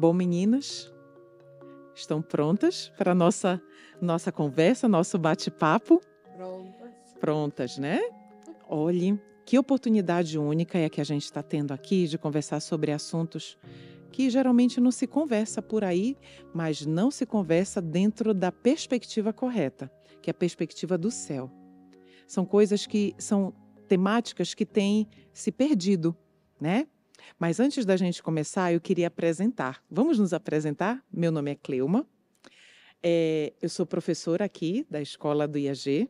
Bom, meninas, estão prontas para nossa nossa conversa, nosso bate-papo? Prontas. Prontas, né? Olhe, que oportunidade única é que a gente está tendo aqui de conversar sobre assuntos que geralmente não se conversa por aí, mas não se conversa dentro da perspectiva correta, que é a perspectiva do céu. São coisas que são temáticas que têm se perdido, né? Mas antes da gente começar, eu queria apresentar. Vamos nos apresentar? Meu nome é Cleuma. É, eu sou professora aqui da escola do IAG.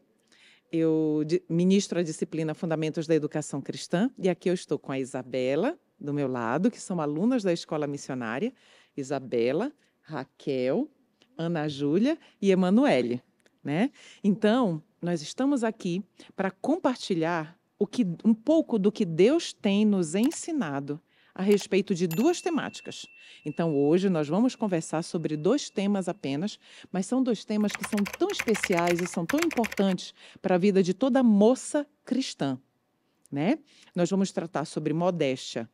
Eu ministro a disciplina Fundamentos da Educação Cristã e aqui eu estou com a Isabela, do meu lado, que são alunas da escola missionária. Isabela, Raquel, Ana Júlia e Emanuele. Né? Então, nós estamos aqui para compartilhar o que, um pouco do que Deus tem nos ensinado a respeito de duas temáticas. Então, hoje nós vamos conversar sobre dois temas apenas, mas são dois temas que são tão especiais e são tão importantes para a vida de toda moça cristã. Né? Nós vamos tratar sobre modéstia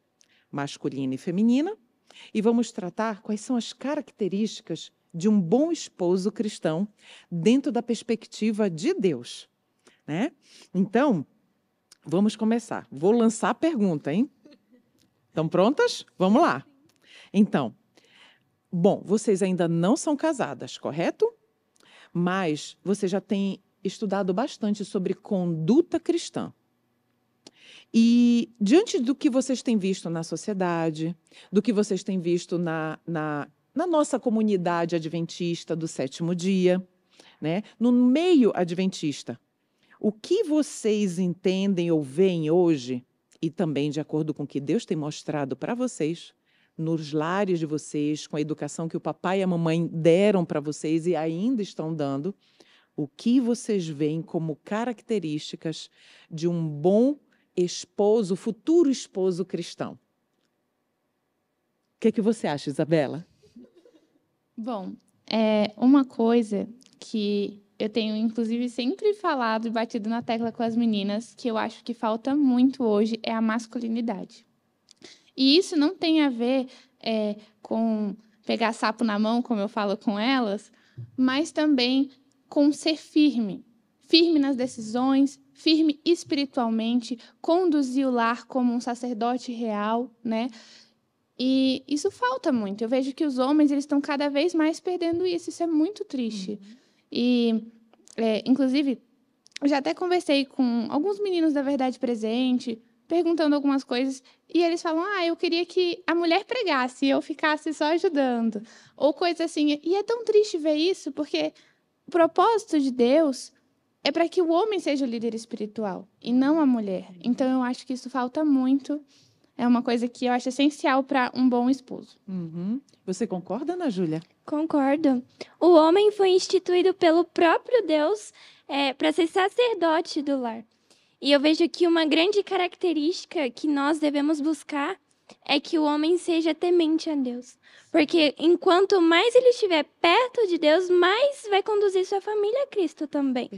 masculina e feminina e vamos tratar quais são as características de um bom esposo cristão dentro da perspectiva de Deus. Né? Então, Vamos começar. Vou lançar a pergunta, hein? Estão prontas? Vamos lá. Então, bom, vocês ainda não são casadas, correto? Mas você já tem estudado bastante sobre conduta cristã. E diante do que vocês têm visto na sociedade, do que vocês têm visto na, na, na nossa comunidade adventista do sétimo dia, né? no meio adventista, o que vocês entendem ou veem hoje, e também de acordo com o que Deus tem mostrado para vocês, nos lares de vocês, com a educação que o papai e a mamãe deram para vocês e ainda estão dando, o que vocês veem como características de um bom esposo, futuro esposo cristão? O que, é que você acha, Isabela? Bom, é uma coisa que eu tenho, inclusive, sempre falado e batido na tecla com as meninas que eu acho que falta muito hoje é a masculinidade. E isso não tem a ver é, com pegar sapo na mão, como eu falo com elas, mas também com ser firme. Firme nas decisões, firme espiritualmente, conduzir o lar como um sacerdote real, né? E isso falta muito. Eu vejo que os homens eles estão cada vez mais perdendo isso. Isso é muito triste. Uhum. E, é, inclusive, eu já até conversei com alguns meninos da Verdade Presente, perguntando algumas coisas, e eles falam: Ah, eu queria que a mulher pregasse e eu ficasse só ajudando. Ou coisa assim. E é tão triste ver isso, porque o propósito de Deus é para que o homem seja o líder espiritual e não a mulher. Então eu acho que isso falta muito é uma coisa que eu acho essencial para um bom esposo. Uhum. Você concorda, Ana Júlia? Concordo. O homem foi instituído pelo próprio Deus é, para ser sacerdote do lar. E eu vejo que uma grande característica que nós devemos buscar é que o homem seja temente a Deus. Porque enquanto mais ele estiver perto de Deus, mais vai conduzir sua família a Cristo também.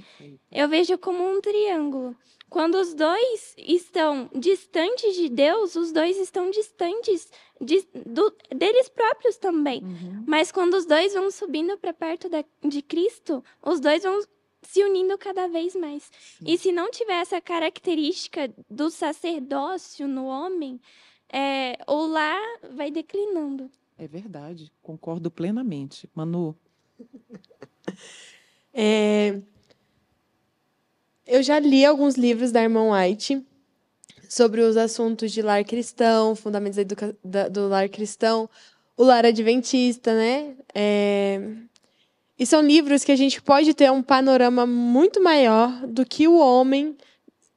Eu vejo como um triângulo. Quando os dois estão distantes de Deus, os dois estão distantes de, do, deles próprios também. Uhum. Mas quando os dois vão subindo para perto da, de Cristo, os dois vão se unindo cada vez mais. Sim. E se não tiver essa característica do sacerdócio no homem, é, ou lá vai declinando. É verdade, concordo plenamente. Manu. é, eu já li alguns livros da Irmã White sobre os assuntos de lar cristão, fundamentos da, do lar cristão, o lar adventista, né? É... E são livros que a gente pode ter um panorama muito maior do que o homem.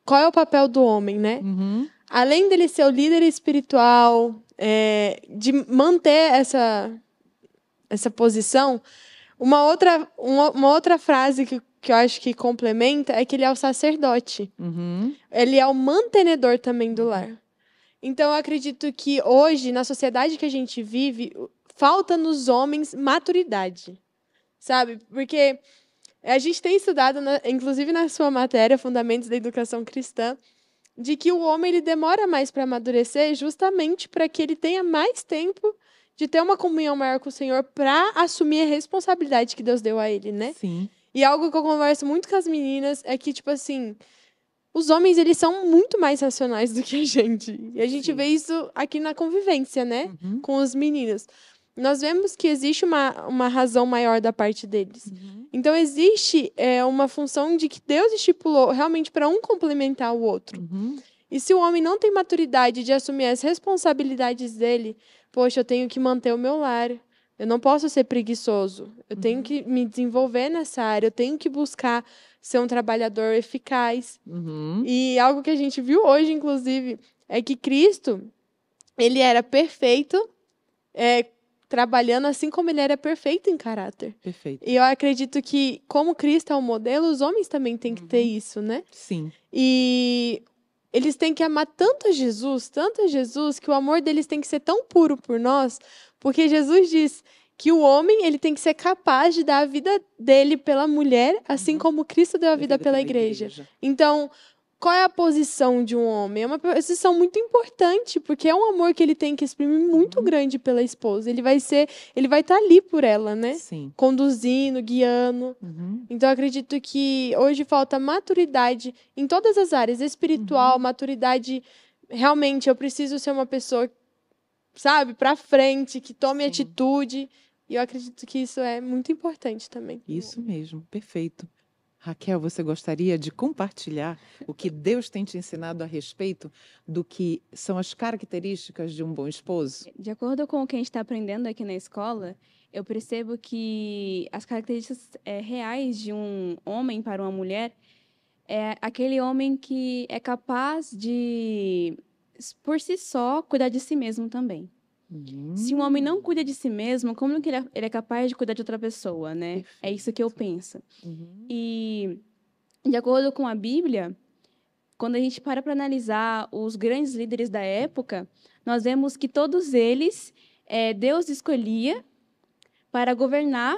Qual é o papel do homem, né? Uhum além dele ser o líder espiritual, é, de manter essa, essa posição, uma outra, uma, outra frase que, que eu acho que complementa é que ele é o sacerdote. Uhum. Ele é o mantenedor também do lar. Então, eu acredito que hoje, na sociedade que a gente vive, falta nos homens maturidade. Sabe? Porque a gente tem estudado, na, inclusive na sua matéria, Fundamentos da Educação Cristã, de que o homem ele demora mais para amadurecer justamente para que ele tenha mais tempo de ter uma comunhão maior com o Senhor para assumir a responsabilidade que Deus deu a ele, né? Sim. E algo que eu converso muito com as meninas é que tipo assim, os homens eles são muito mais racionais do que a gente. E a gente Sim. vê isso aqui na convivência, né, uhum. com os meninos nós vemos que existe uma, uma razão maior da parte deles. Uhum. Então, existe é, uma função de que Deus estipulou realmente para um complementar o outro. Uhum. E se o homem não tem maturidade de assumir as responsabilidades dele, poxa, eu tenho que manter o meu lar, eu não posso ser preguiçoso, eu uhum. tenho que me desenvolver nessa área, eu tenho que buscar ser um trabalhador eficaz. Uhum. E algo que a gente viu hoje, inclusive, é que Cristo, ele era perfeito, é, trabalhando assim como ele era perfeito em caráter. Perfeito. E eu acredito que, como Cristo é o um modelo, os homens também têm que uhum. ter isso, né? Sim. E eles têm que amar tanto Jesus, tanto Jesus, que o amor deles tem que ser tão puro por nós, porque Jesus diz que o homem ele tem que ser capaz de dar a vida dele pela mulher, assim uhum. como Cristo deu a vida, vida pela, pela igreja. igreja. Então, qual é a posição de um homem? É uma posição muito importante, porque é um amor que ele tem que exprimir muito uhum. grande pela esposa. Ele vai ser, ele vai estar tá ali por ela, né? Sim. Conduzindo, guiando. Uhum. Então acredito que hoje falta maturidade em todas as áreas, espiritual, uhum. maturidade realmente eu preciso ser uma pessoa sabe, para frente, que tome Sim. atitude. E eu acredito que isso é muito importante também. Isso mesmo, perfeito. Raquel, você gostaria de compartilhar o que Deus tem te ensinado a respeito do que são as características de um bom esposo? De acordo com o que a gente está aprendendo aqui na escola, eu percebo que as características é, reais de um homem para uma mulher é aquele homem que é capaz de, por si só, cuidar de si mesmo também. Se um homem não hum. cuida de si mesmo, como que é, ele é, capaz de cuidar de outra pessoa, né? Perfeito. É isso que eu penso. Uhum. E, de acordo com a Bíblia, quando a gente para para analisar os grandes líderes da época, nós vemos que todos eles é, Deus escolhia para governar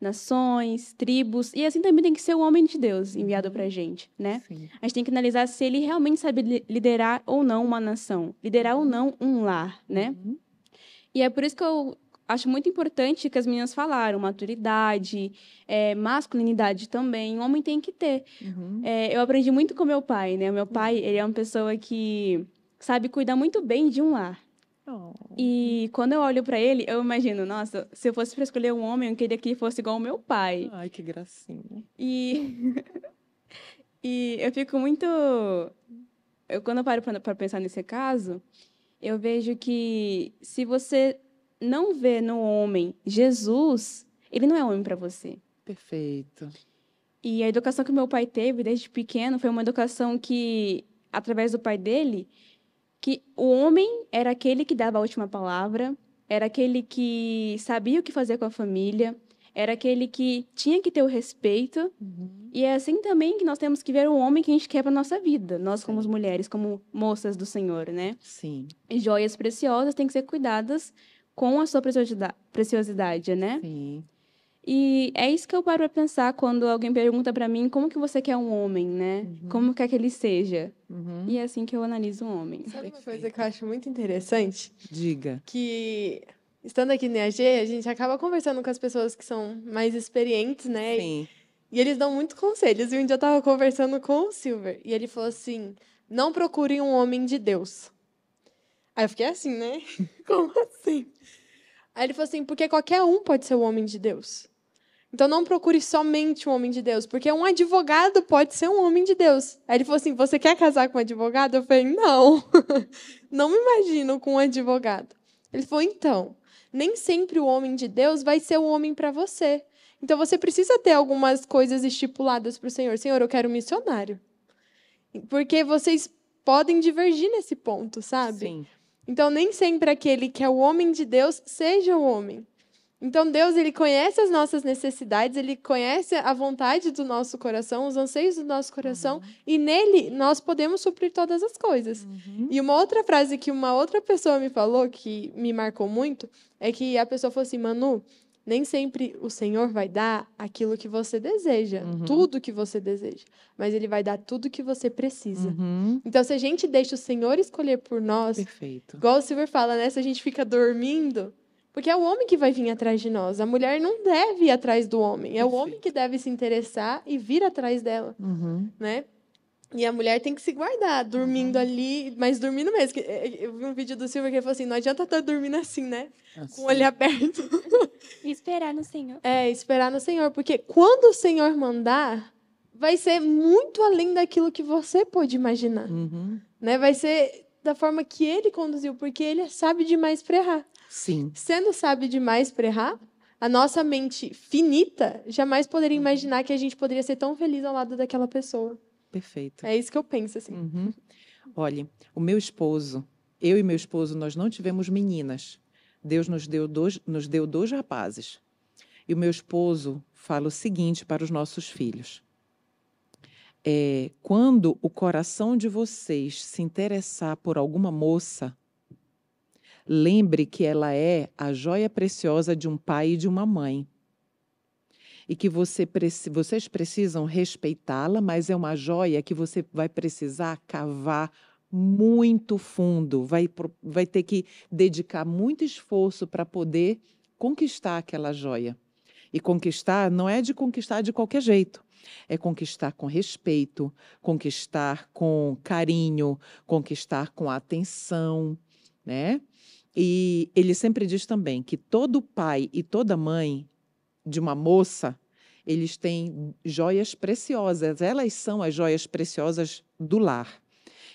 nações, tribos, e assim também tem que ser o homem de Deus enviado para a uhum. gente, né? Sim. A gente tem que analisar se ele realmente sabe liderar ou não uma nação, liderar ou uhum. não um lar, né? Uhum. E é por isso que eu acho muito importante que as meninas falaram, maturidade, é, masculinidade também, o homem tem que ter. Uhum. É, eu aprendi muito com meu pai, né? O meu pai, uhum. ele é uma pessoa que sabe cuidar muito bem de um lar. Oh. E quando eu olho para ele, eu imagino, nossa, se eu fosse para escolher um homem, eu queria que ele fosse igual ao meu pai. Ai, que gracinha. E, e eu fico muito... Eu, quando eu paro para pensar nesse caso, eu vejo que se você não vê no homem Jesus, ele não é homem para você. Perfeito. E a educação que meu pai teve desde pequeno foi uma educação que, através do pai dele, que o homem era aquele que dava a última palavra, era aquele que sabia o que fazer com a família, era aquele que tinha que ter o respeito. Uhum. E é assim também que nós temos que ver o homem que a gente quer para nossa vida. Nós, Sim. como mulheres, como moças do Senhor, né? Sim. E joias preciosas têm que ser cuidadas com a sua preciosidade, né? Sim. E é isso que eu paro para pensar quando alguém pergunta para mim como que você quer um homem, né? Uhum. Como quer que ele seja? Uhum. E é assim que eu analiso um homem. Sabe uma coisa que eu acho muito interessante? Diga. Que estando aqui no IAG, a gente acaba conversando com as pessoas que são mais experientes, né? Sim. E, e eles dão muitos conselhos. E um dia eu estava conversando com o Silver e ele falou assim: não procure um homem de Deus. Aí eu fiquei assim, né? Como assim? Aí ele falou assim: porque qualquer um pode ser o homem de Deus. Então não procure somente um homem de Deus, porque um advogado pode ser um homem de Deus. Aí ele falou assim: você quer casar com um advogado? Eu falei: não, não me imagino com um advogado. Ele falou: então, nem sempre o homem de Deus vai ser o homem para você. Então você precisa ter algumas coisas estipuladas para o Senhor. Senhor, eu quero um missionário. Porque vocês podem divergir nesse ponto, sabe? Sim. Então nem sempre aquele que é o homem de Deus seja o homem. Então Deus ele conhece as nossas necessidades, ele conhece a vontade do nosso coração, os anseios do nosso coração uhum. e nele nós podemos suprir todas as coisas. Uhum. E uma outra frase que uma outra pessoa me falou que me marcou muito é que a pessoa falou assim, Manu, nem sempre o Senhor vai dar aquilo que você deseja, uhum. tudo que você deseja, mas Ele vai dar tudo que você precisa. Uhum. Então, se a gente deixa o Senhor escolher por nós, Perfeito. igual o Silver fala, né? Se a gente fica dormindo, porque é o homem que vai vir atrás de nós. A mulher não deve ir atrás do homem. É o homem que deve se interessar e vir atrás dela. Uhum. Né? E a mulher tem que se guardar, dormindo uhum. ali, mas dormindo mesmo. É, é, eu vi um vídeo do Silvio que ele falou assim: não adianta estar tá dormindo assim, né? Assim. Com o olho aberto. e esperar no Senhor. É, esperar no Senhor. Porque quando o Senhor mandar, vai ser muito além daquilo que você pode imaginar. Uhum. Né? Vai ser da forma que ele conduziu, porque ele sabe demais para errar. Sim. Sendo sábio demais para errar, a nossa mente finita jamais poderia uhum. imaginar que a gente poderia ser tão feliz ao lado daquela pessoa. Perfeito. É isso que eu penso, assim. Uhum. Olha, o meu esposo, eu e meu esposo, nós não tivemos meninas. Deus nos deu dois, nos deu dois rapazes. E o meu esposo fala o seguinte para os nossos filhos: é, quando o coração de vocês se interessar por alguma moça, Lembre que ela é a joia preciosa de um pai e de uma mãe. E que você, vocês precisam respeitá-la, mas é uma joia que você vai precisar cavar muito fundo, vai, vai ter que dedicar muito esforço para poder conquistar aquela joia. E conquistar não é de conquistar de qualquer jeito. É conquistar com respeito, conquistar com carinho, conquistar com atenção, né? E ele sempre diz também que todo pai e toda mãe de uma moça, eles têm joias preciosas, elas são as joias preciosas do lar.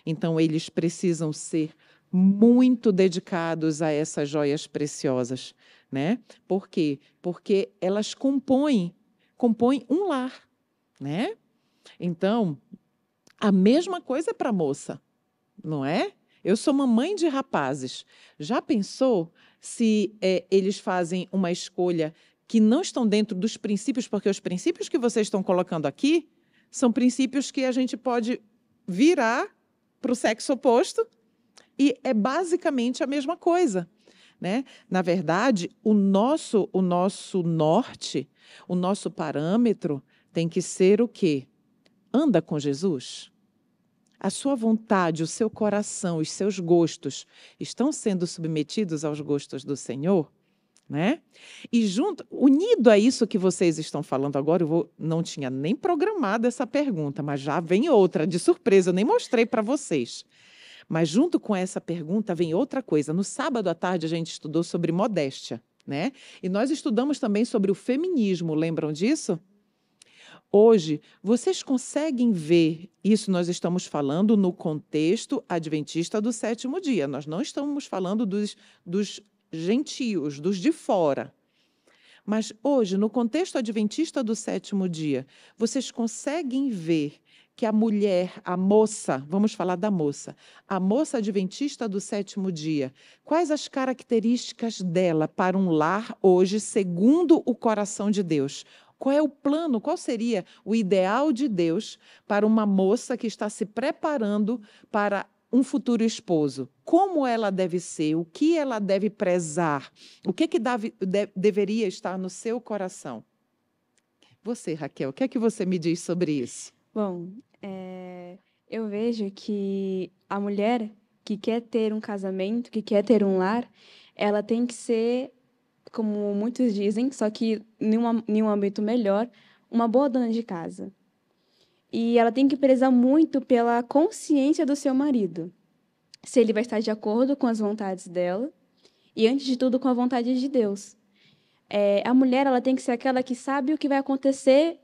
Então, eles precisam ser muito dedicados a essas joias preciosas, né? Por quê? Porque elas compõem, compõem um lar, né? Então, a mesma coisa para a moça, não é? Eu sou mamãe de rapazes. Já pensou se é, eles fazem uma escolha que não estão dentro dos princípios, porque os princípios que vocês estão colocando aqui são princípios que a gente pode virar para o sexo oposto e é basicamente a mesma coisa. Né? Na verdade, o nosso, o nosso norte, o nosso parâmetro tem que ser o quê? Anda com Jesus? a sua vontade, o seu coração, os seus gostos estão sendo submetidos aos gostos do Senhor, né? E junto, unido a isso que vocês estão falando agora, eu vou, não tinha nem programado essa pergunta, mas já vem outra de surpresa, eu nem mostrei para vocês. Mas junto com essa pergunta vem outra coisa. No sábado à tarde a gente estudou sobre modéstia, né? E nós estudamos também sobre o feminismo, lembram disso? Hoje, vocês conseguem ver isso? Nós estamos falando no contexto adventista do sétimo dia, nós não estamos falando dos, dos gentios, dos de fora. Mas hoje, no contexto adventista do sétimo dia, vocês conseguem ver que a mulher, a moça, vamos falar da moça, a moça adventista do sétimo dia, quais as características dela para um lar hoje, segundo o coração de Deus? Qual é o plano? Qual seria o ideal de Deus para uma moça que está se preparando para um futuro esposo, como ela deve ser, o que ela deve prezar, o que, é que deve, de, deveria estar no seu coração. Você, Raquel, o que é que você me diz sobre isso? Bom, é, eu vejo que a mulher que quer ter um casamento, que quer ter um lar, ela tem que ser como muitos dizem, só que em, uma, em um âmbito melhor, uma boa dona de casa. E ela tem que prezar muito pela consciência do seu marido, se ele vai estar de acordo com as vontades dela e, antes de tudo, com a vontade de Deus. É, a mulher ela tem que ser aquela que sabe o que vai acontecer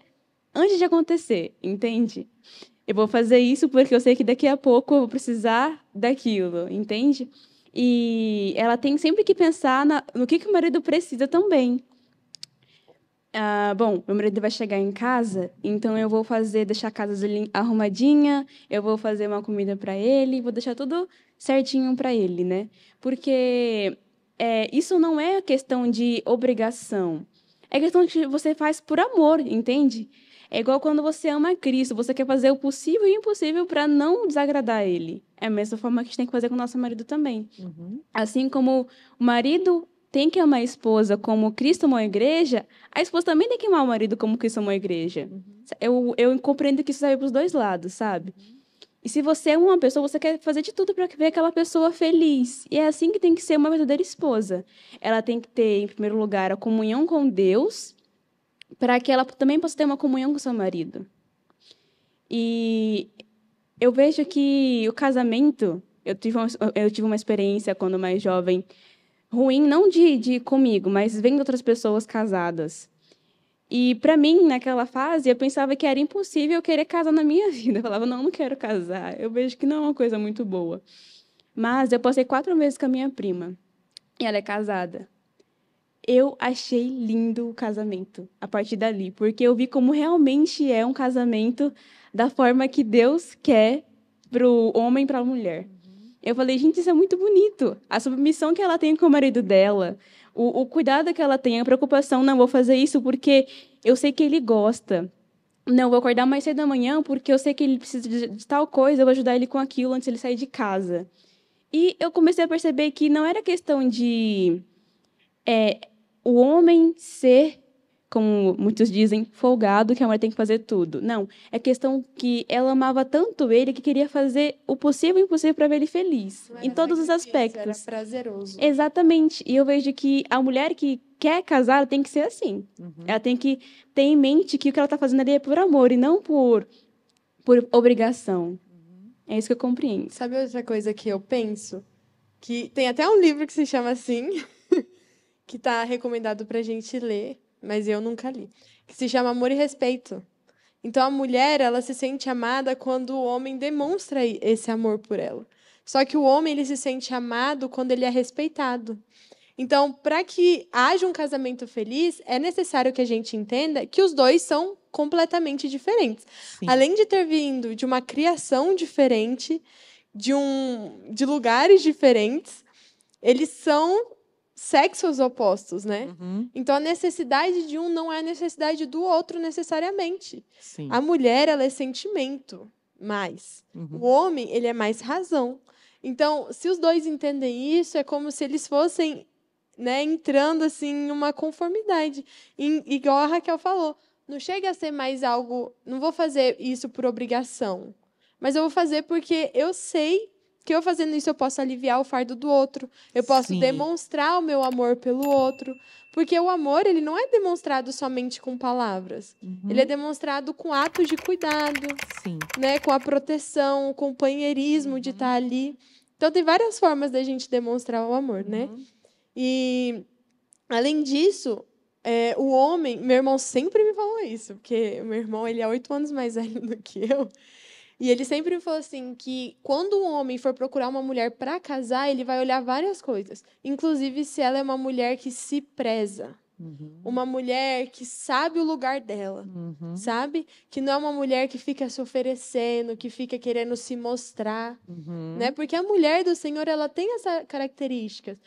antes de acontecer, entende? Eu vou fazer isso porque eu sei que daqui a pouco eu vou precisar daquilo, entende? E ela tem sempre que pensar na, no que, que o marido precisa também. Ah, bom, meu marido vai chegar em casa, então eu vou fazer, deixar a casa arrumadinha, eu vou fazer uma comida para ele, vou deixar tudo certinho para ele, né? Porque é, isso não é questão de obrigação. É questão que você faz por amor, entende? É igual quando você ama Cristo, você quer fazer o possível e o impossível para não desagradar ele. É a mesma forma que a gente tem que fazer com o nosso marido também. Uhum. Assim como o marido tem que amar a esposa como Cristo amou a igreja, a esposa também tem que amar o marido como Cristo amou a igreja. Uhum. Eu, eu compreendo que isso serve para os dois lados, sabe? Uhum. E se você é uma pessoa, você quer fazer de tudo para ver aquela pessoa feliz. E é assim que tem que ser uma verdadeira esposa. Ela tem que ter, em primeiro lugar, a comunhão com Deus para que ela também possa ter uma comunhão com seu marido. E eu vejo que o casamento, eu tive uma, eu tive uma experiência quando mais jovem, ruim não de, de comigo, mas vendo outras pessoas casadas. E para mim, naquela fase, eu pensava que era impossível eu querer casar na minha vida. Eu falava, não, não quero casar. Eu vejo que não é uma coisa muito boa. Mas eu passei quatro meses com a minha prima. E ela é casada eu achei lindo o casamento a partir dali, porque eu vi como realmente é um casamento da forma que Deus quer para o homem para a mulher. Eu falei, gente, isso é muito bonito. A submissão que ela tem com o marido dela, o, o cuidado que ela tem, a preocupação, não vou fazer isso porque eu sei que ele gosta. Não, vou acordar mais cedo da manhã porque eu sei que ele precisa de tal coisa, eu vou ajudar ele com aquilo antes ele sair de casa. E eu comecei a perceber que não era questão de é, o homem ser, como muitos dizem, folgado, que a mulher tem que fazer tudo. Não, é questão que ela amava tanto ele que queria fazer o possível e o impossível para ver ele feliz, em todos os aspectos. Era prazeroso. Exatamente. E eu vejo que a mulher que quer casar, tem que ser assim. Uhum. Ela tem que ter em mente que o que ela está fazendo ali é por amor e não por por obrigação. Uhum. É isso que eu compreendo. Sabe outra coisa que eu penso? Que tem até um livro que se chama assim, que está recomendado para a gente ler, mas eu nunca li, que se chama Amor e Respeito. Então a mulher ela se sente amada quando o homem demonstra esse amor por ela. Só que o homem ele se sente amado quando ele é respeitado. Então, para que haja um casamento feliz, é necessário que a gente entenda que os dois são completamente diferentes. Sim. Além de ter vindo de uma criação diferente, de um de lugares diferentes, eles são sexos opostos, né? Uhum. Então a necessidade de um não é a necessidade do outro necessariamente. Sim. A mulher ela é sentimento mais. Uhum. O homem ele é mais razão. Então se os dois entendem isso é como se eles fossem né, entrando assim em uma conformidade. E, igual a Raquel falou, não chega a ser mais algo. Não vou fazer isso por obrigação, mas eu vou fazer porque eu sei que eu fazendo isso eu posso aliviar o fardo do outro, eu posso Sim. demonstrar o meu amor pelo outro, porque o amor ele não é demonstrado somente com palavras, uhum. ele é demonstrado com atos de cuidado, Sim. né, com a proteção, o companheirismo uhum. de tá estar ali. Então tem várias formas da gente demonstrar o amor, né? uhum. né? E além disso, é, o homem, meu irmão sempre me falou isso, porque meu irmão ele é oito anos mais velho do que eu. E ele sempre falou assim que quando um homem for procurar uma mulher para casar, ele vai olhar várias coisas, inclusive se ela é uma mulher que se preza. Uhum. Uma mulher que sabe o lugar dela, uhum. sabe? Que não é uma mulher que fica se oferecendo, que fica querendo se mostrar, uhum. né? Porque a mulher do Senhor, ela tem essa característica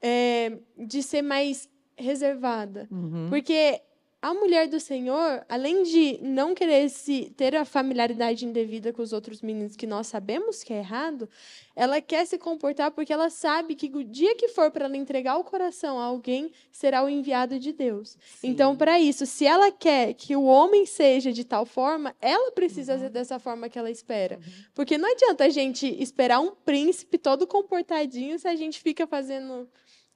é, de ser mais reservada. Uhum. Porque a mulher do Senhor, além de não querer se ter a familiaridade indevida com os outros meninos que nós sabemos que é errado, ela quer se comportar porque ela sabe que o dia que for para ela entregar o coração a alguém, será o enviado de Deus. Sim. Então, para isso, se ela quer que o homem seja de tal forma, ela precisa uhum. ser dessa forma que ela espera. Uhum. Porque não adianta a gente esperar um príncipe todo comportadinho se a gente fica fazendo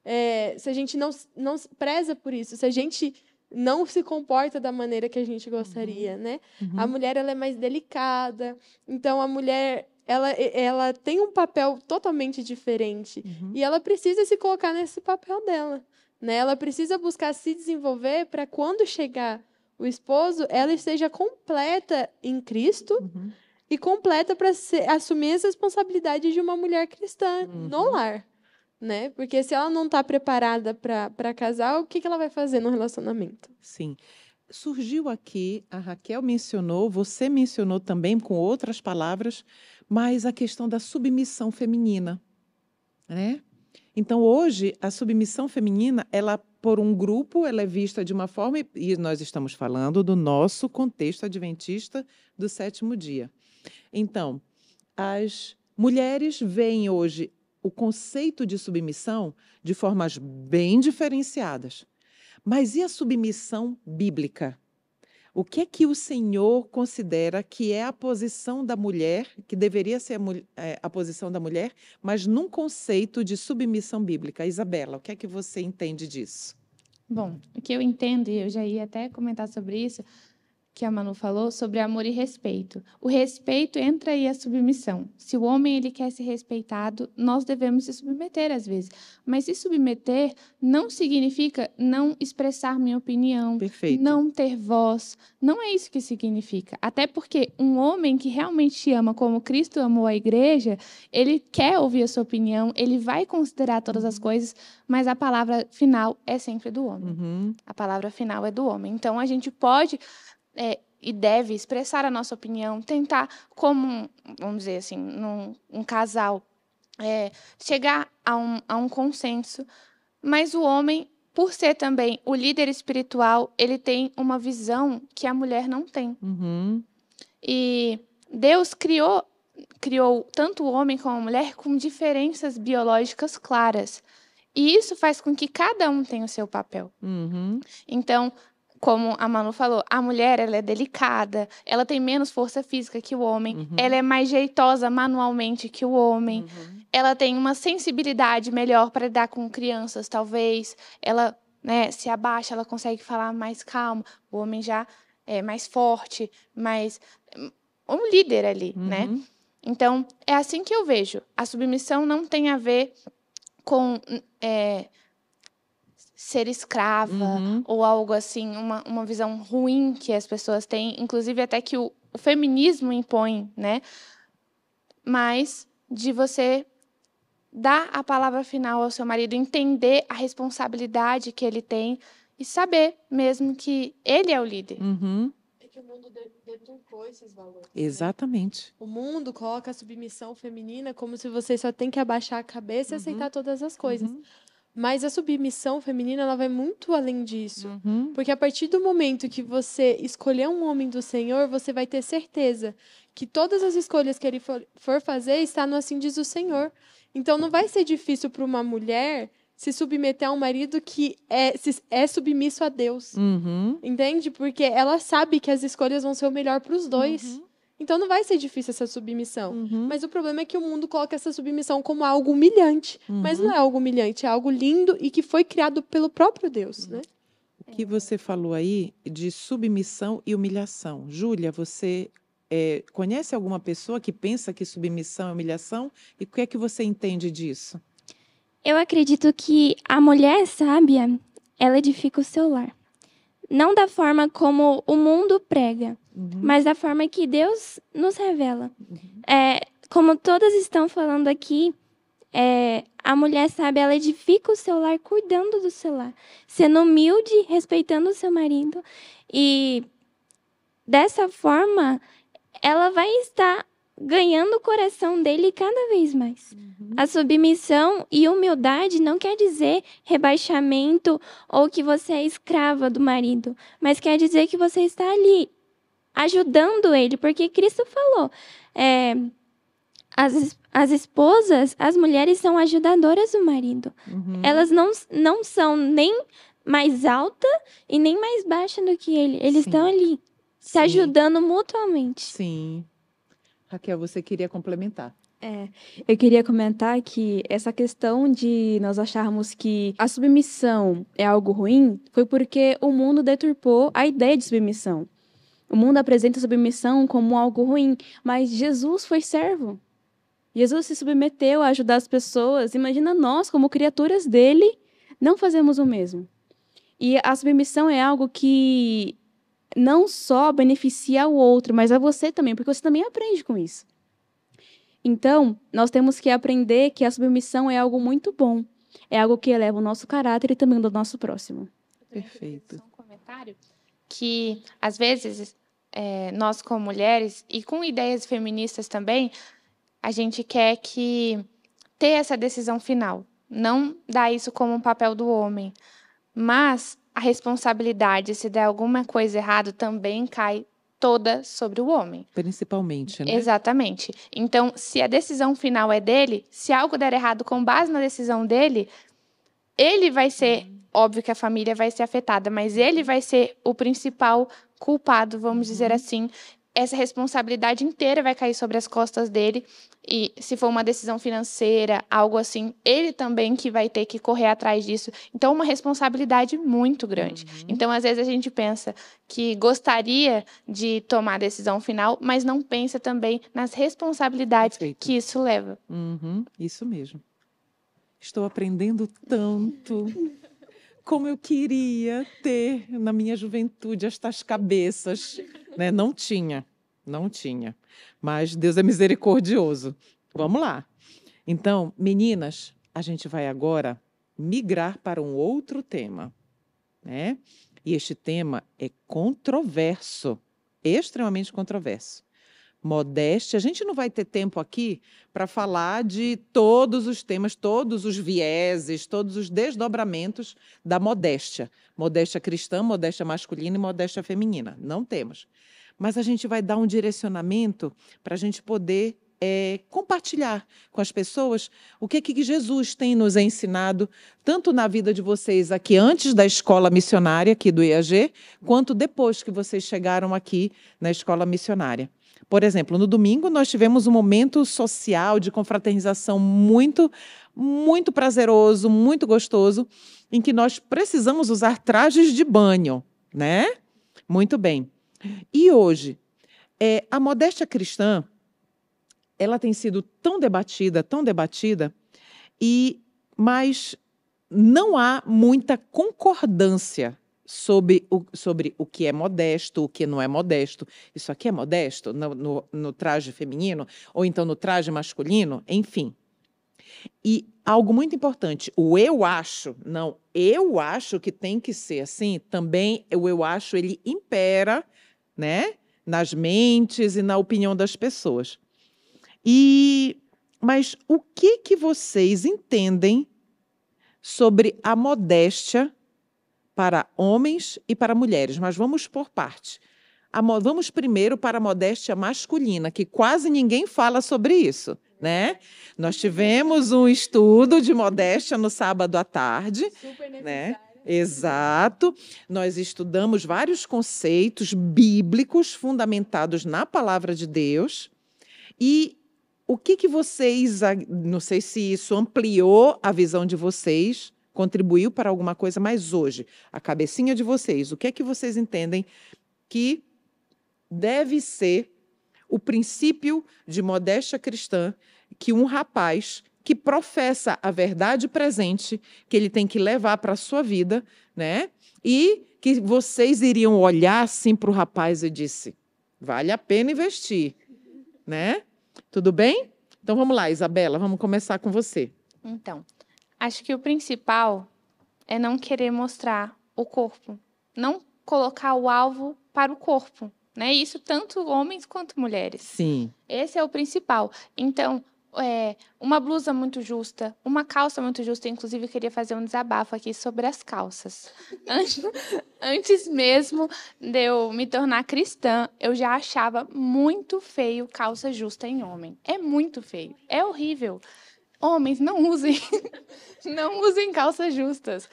é, se a gente não, não preza por isso, se a gente não se comporta da maneira que a gente gostaria, uhum. né? Uhum. A mulher ela é mais delicada. Então a mulher ela, ela tem um papel totalmente diferente uhum. e ela precisa se colocar nesse papel dela, né? Ela precisa buscar se desenvolver para quando chegar o esposo, ela esteja completa em Cristo uhum. e completa para assumir as responsabilidades de uma mulher cristã no uhum. lar né? Porque se ela não está preparada para casar, o que, que ela vai fazer no relacionamento? Sim. Surgiu aqui, a Raquel mencionou, você mencionou também com outras palavras, mas a questão da submissão feminina, né? Então hoje a submissão feminina, ela por um grupo, ela é vista de uma forma e nós estamos falando do nosso contexto adventista do sétimo dia. Então, as mulheres veem hoje o conceito de submissão de formas bem diferenciadas. Mas e a submissão bíblica? O que é que o Senhor considera que é a posição da mulher, que deveria ser a, é, a, posição da mulher, mas num conceito de submissão bíblica? Isabela, o que é que você entende disso? Bom, o que eu entendo, e eu já ia até comentar sobre isso, que a Manu falou sobre amor e respeito. O respeito entra aí a submissão. Se o homem ele quer ser respeitado, nós devemos se submeter às vezes. Mas se submeter não significa não expressar minha opinião, Perfeito. não ter voz. Não é isso que significa. Até porque um homem que realmente ama como Cristo amou a igreja, ele quer ouvir a sua opinião, ele vai considerar todas as uhum. coisas, mas a palavra final é sempre do homem. Uhum. A palavra final é do homem. Então a gente pode é, e deve expressar a nossa opinião, tentar, como, vamos dizer assim, num, um casal, é, chegar a um, a um consenso. Mas o homem, por ser também o líder espiritual, ele tem uma visão que a mulher não tem. Uhum. E Deus criou criou tanto o homem como a mulher com diferenças biológicas claras. E isso faz com que cada um tenha o seu papel. Uhum. Então, como a Manu falou, a mulher ela é delicada, ela tem menos força física que o homem, uhum. ela é mais jeitosa manualmente que o homem, uhum. ela tem uma sensibilidade melhor para lidar com crianças, talvez, ela né, se abaixa, ela consegue falar mais calmo, o homem já é mais forte, mais hum, um líder ali, né? uhum. né? Então é assim que eu vejo. A submissão não tem a ver com hum, é, ser escrava uhum. ou algo assim, uma, uma visão ruim que as pessoas têm, inclusive até que o, o feminismo impõe, né? Mas de você dar a palavra final ao seu marido, entender a responsabilidade que ele tem e saber mesmo que ele é o líder. Uhum. É que o mundo deturpou esses valores. Né? Exatamente. Né? O mundo coloca a submissão feminina como se você só tem que abaixar a cabeça uhum. e aceitar todas as coisas. Uhum. Mas a submissão feminina, ela vai muito além disso. Uhum. Porque a partir do momento que você escolher um homem do Senhor, você vai ter certeza que todas as escolhas que ele for, fazer está no assim diz o Senhor. Então não vai ser difícil para uma mulher se submeter a um marido que é, é submisso a Deus. Uhum. Entende? Porque ela sabe que as escolhas vão ser o melhor para os dois. Uhum. Então não vai ser difícil essa submissão. Uhum. Mas o problema é que o mundo coloca essa submissão como algo humilhante. Uhum. Mas não uhum. é algo humilhante, é algo lindo e que foi criado pelo próprio Deus, uhum. né? O que você falou aí de submissão e humilhação. Júlia, você é, conhece alguma pessoa que pensa que submissão é humilhação? E o que é que você entende disso? Eu acredito que a mulher sábia, ela edifica o seu lar. Não da forma como o mundo prega, Uhum. mas da forma que Deus nos revela. Uhum. É, como todas estão falando aqui, é, a mulher sabe, ela edifica o seu lar cuidando do seu lar, sendo humilde, respeitando o seu marido. E dessa forma, ela vai estar ganhando o coração dele cada vez mais. Uhum. A submissão e humildade não quer dizer rebaixamento ou que você é escrava do marido, mas quer dizer que você está ali ajudando ele, porque Cristo falou: é, as, as esposas, as mulheres são ajudadoras do marido. Uhum. Elas não, não são nem mais alta e nem mais baixa do que ele. Eles estão ali se Sim. ajudando mutuamente. Sim. Raquel, você queria complementar. É, eu queria comentar que essa questão de nós acharmos que a submissão é algo ruim foi porque o mundo deturpou a ideia de submissão. O mundo apresenta a submissão como algo ruim, mas Jesus foi servo. Jesus se submeteu a ajudar as pessoas. Imagina nós, como criaturas dele, não fazemos o mesmo. E a submissão é algo que não só beneficia o outro, mas a você também, porque você também aprende com isso. Então, nós temos que aprender que a submissão é algo muito bom. É algo que eleva o nosso caráter e também do nosso próximo. Perfeito. Um comentário que às vezes é, nós como mulheres e com ideias feministas também a gente quer que ter essa decisão final, não dar isso como um papel do homem, mas a responsabilidade se der alguma coisa errada também cai toda sobre o homem. Principalmente, né? Exatamente. Então, se a decisão final é dele, se algo der errado com base na decisão dele, ele vai ser hum óbvio que a família vai ser afetada, mas ele vai ser o principal culpado, vamos uhum. dizer assim. Essa responsabilidade inteira vai cair sobre as costas dele e se for uma decisão financeira, algo assim, ele também que vai ter que correr atrás disso. Então, uma responsabilidade muito grande. Uhum. Então, às vezes a gente pensa que gostaria de tomar a decisão final, mas não pensa também nas responsabilidades Perfeito. que isso leva. Uhum. Isso mesmo. Estou aprendendo tanto como eu queria ter na minha juventude estas cabeças, né? Não tinha, não tinha. Mas Deus é misericordioso. Vamos lá. Então, meninas, a gente vai agora migrar para um outro tema, né? E este tema é controverso, extremamente controverso modéstia. A gente não vai ter tempo aqui para falar de todos os temas, todos os vieses, todos os desdobramentos da modéstia. Modéstia cristã, modéstia masculina e modéstia feminina. Não temos. Mas a gente vai dar um direcionamento para a gente poder é, compartilhar com as pessoas o que, é que Jesus tem nos ensinado, tanto na vida de vocês aqui antes da escola missionária aqui do IAG, quanto depois que vocês chegaram aqui na escola missionária. Por exemplo, no domingo nós tivemos um momento social de confraternização muito, muito prazeroso, muito gostoso, em que nós precisamos usar trajes de banho, né? Muito bem. E hoje, é, a modéstia cristã, ela tem sido tão debatida, tão debatida, e mas não há muita concordância sobre o, sobre o que é modesto, o que não é modesto. Isso aqui é modesto no, no, no traje feminino, ou então no traje masculino, enfim. E algo muito importante, o eu acho, não, eu acho que tem que ser assim, também o eu acho ele impera, né, nas mentes e na opinião das pessoas. E mas o que que vocês entendem sobre a modéstia para homens e para mulheres, mas vamos por parte. vamos primeiro para a modéstia masculina, que quase ninguém fala sobre isso, né? Nós tivemos um estudo de modéstia no sábado à tarde, Super né? necessário. né? Exato. Nós estudamos vários conceitos bíblicos fundamentados na palavra de Deus. E o que, que vocês, não sei se isso ampliou a visão de vocês, contribuiu para alguma coisa, mas hoje, a cabecinha de vocês, o que é que vocês entendem que deve ser o princípio de modéstia cristã que um rapaz que professa a verdade presente, que ele tem que levar para a sua vida, né? E que vocês iriam olhar assim para o rapaz e disse: vale a pena investir, né? Tudo bem? Então vamos lá, Isabela, vamos começar com você. Então, Acho que o principal é não querer mostrar o corpo, não colocar o alvo para o corpo, né? Isso tanto homens quanto mulheres. Sim. Esse é o principal. Então, é, uma blusa muito justa, uma calça muito justa. Inclusive, eu queria fazer um desabafo aqui sobre as calças. Antes, antes mesmo de eu me tornar cristã, eu já achava muito feio calça justa em homem. É muito feio, é horrível. Homens, não usem, não usem calças justas.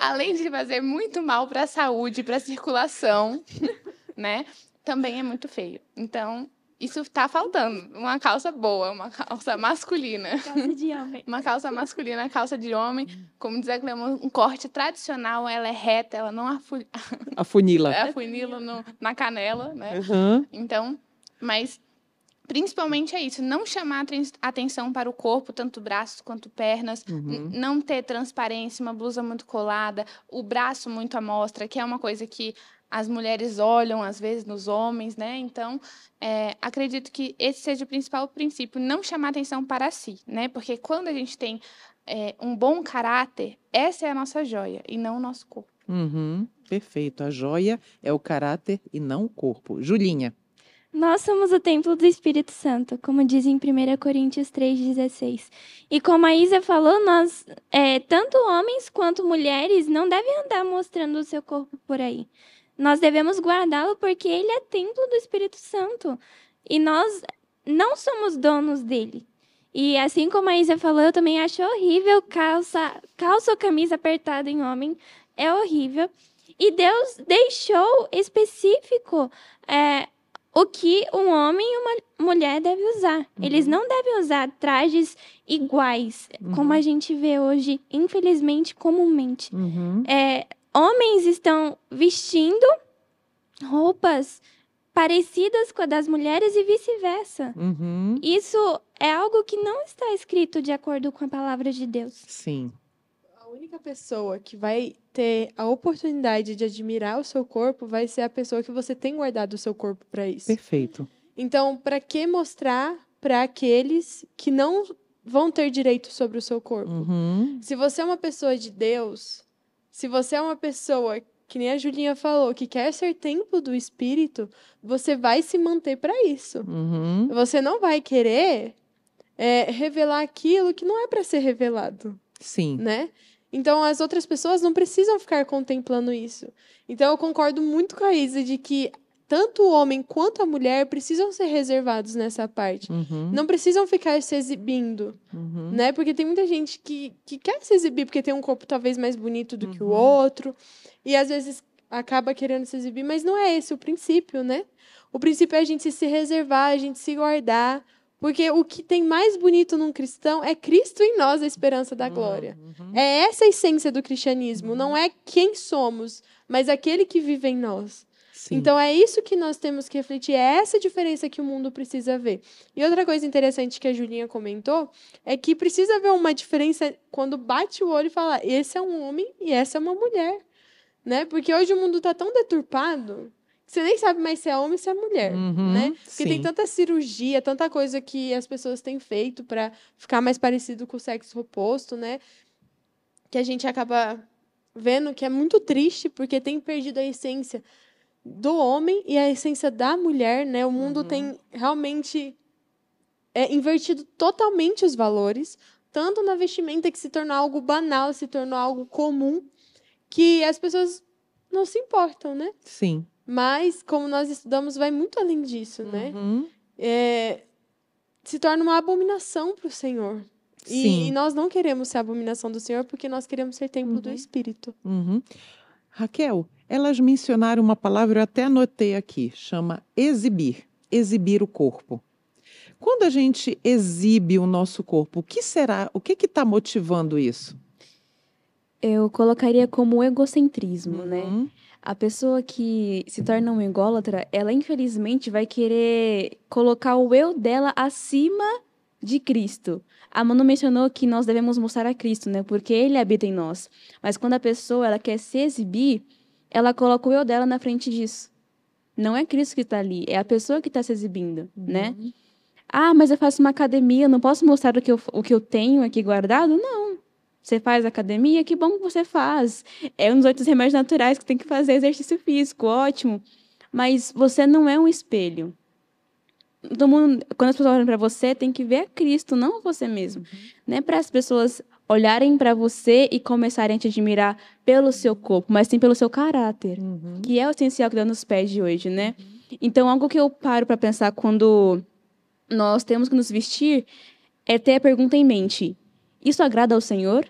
Além de fazer muito mal para a saúde, para a circulação, né? Também é muito feio. Então, isso está faltando. Uma calça boa, uma calça masculina. Calça de homem. Uma calça masculina, calça de homem. Como dizer que é um corte tradicional, ela é reta, ela não afunila. Afunila. É afunila no, na canela, né? Uhum. Então, mas principalmente é isso, não chamar atenção para o corpo, tanto braços quanto pernas, uhum. não ter transparência, uma blusa muito colada, o braço muito à mostra, que é uma coisa que as mulheres olham às vezes nos homens, né? Então, é, acredito que esse seja o principal princípio, não chamar atenção para si, né? Porque quando a gente tem é, um bom caráter, essa é a nossa joia e não o nosso corpo. Uhum, perfeito. A joia é o caráter e não o corpo. Julinha. Nós somos o templo do Espírito Santo, como diz em 1 Coríntios 3,16. E como a Isa falou, nós, é, tanto homens quanto mulheres, não devem andar mostrando o seu corpo por aí. Nós devemos guardá-lo porque ele é templo do Espírito Santo. E nós não somos donos dele. E assim como a Isa falou, eu também acho horrível calça, calça ou camisa apertada em homem. É horrível. E Deus deixou específico é, o que um homem e uma mulher devem usar. Uhum. Eles não devem usar trajes iguais, uhum. como a gente vê hoje, infelizmente, comumente. Uhum. É, homens estão vestindo roupas parecidas com a das mulheres e vice-versa. Uhum. Isso é algo que não está escrito de acordo com a palavra de Deus. Sim. A única pessoa que vai ter a oportunidade de admirar o seu corpo vai ser a pessoa que você tem guardado o seu corpo para isso. Perfeito. Então, para que mostrar para aqueles que não vão ter direito sobre o seu corpo? Uhum. Se você é uma pessoa de Deus, se você é uma pessoa que nem a Julinha falou, que quer ser templo do Espírito, você vai se manter para isso. Uhum. Você não vai querer é, revelar aquilo que não é para ser revelado. Sim. Né? Então, as outras pessoas não precisam ficar contemplando isso. Então, eu concordo muito com a Isa de que tanto o homem quanto a mulher precisam ser reservados nessa parte. Uhum. Não precisam ficar se exibindo, uhum. né? Porque tem muita gente que, que quer se exibir porque tem um corpo talvez mais bonito do uhum. que o uhum. outro. E às vezes acaba querendo se exibir, mas não é esse o princípio, né? O princípio é a gente se reservar, a gente se guardar porque o que tem mais bonito num cristão é Cristo em nós, a esperança da uhum, glória. Uhum. É essa a essência do cristianismo. Uhum. Não é quem somos, mas aquele que vive em nós. Sim. Então é isso que nós temos que refletir, é essa diferença que o mundo precisa ver. E outra coisa interessante que a Julinha comentou é que precisa ver uma diferença quando bate o olho e fala: esse é um homem e essa é uma mulher. Né? Porque hoje o mundo está tão deturpado você nem sabe mais se é homem ou se é mulher, uhum, né? Porque sim. tem tanta cirurgia, tanta coisa que as pessoas têm feito para ficar mais parecido com o sexo oposto, né? Que a gente acaba vendo que é muito triste porque tem perdido a essência do homem e a essência da mulher, né? O mundo uhum. tem realmente é, invertido totalmente os valores, tanto na vestimenta que se tornou algo banal, se tornou algo comum, que as pessoas não se importam, né? Sim. Mas, como nós estudamos, vai muito além disso, né? uhum. né? É, se torna uma abominação para o Senhor. E, e, nós não queremos ser abominação do Senhor porque nós queremos ser templo uhum. do Espírito. Uhum. Raquel, elas mencionaram uma palavra, eu até anotei aqui, chama exibir exibir o corpo. Quando a gente exibe o nosso corpo, o que será? O que está motivando isso? Eu colocaria como egocentrismo, né? uhum. né? A pessoa que se torna um ególatra, ela infelizmente vai querer colocar o eu dela acima de Cristo. A Manu mencionou que nós devemos mostrar a Cristo, né? Porque ele habita em nós. Mas quando a pessoa ela quer se exibir, ela coloca o eu dela na frente disso. Não é Cristo que está ali, é a pessoa que está se exibindo, né? uhum. né? Ah, mas eu faço uma academia, não posso mostrar o que eu, o que eu tenho aqui guardado? Não. Você faz academia? Que bom que você faz. É um dos outros remédios naturais que tem que fazer exercício físico, ótimo. Mas você não é um espelho. Todo mundo, quando as pessoas olham para você, tem que ver a Cristo, não você mesmo. Uhum. Não é para as pessoas olharem para você e começarem a te admirar pelo seu corpo, mas sim pelo seu caráter, uhum. que é o essencial que Deus nos pede hoje, né? Uhum. Então, algo que eu paro para pensar quando nós temos que nos vestir é ter a pergunta em mente: isso agrada ao Senhor?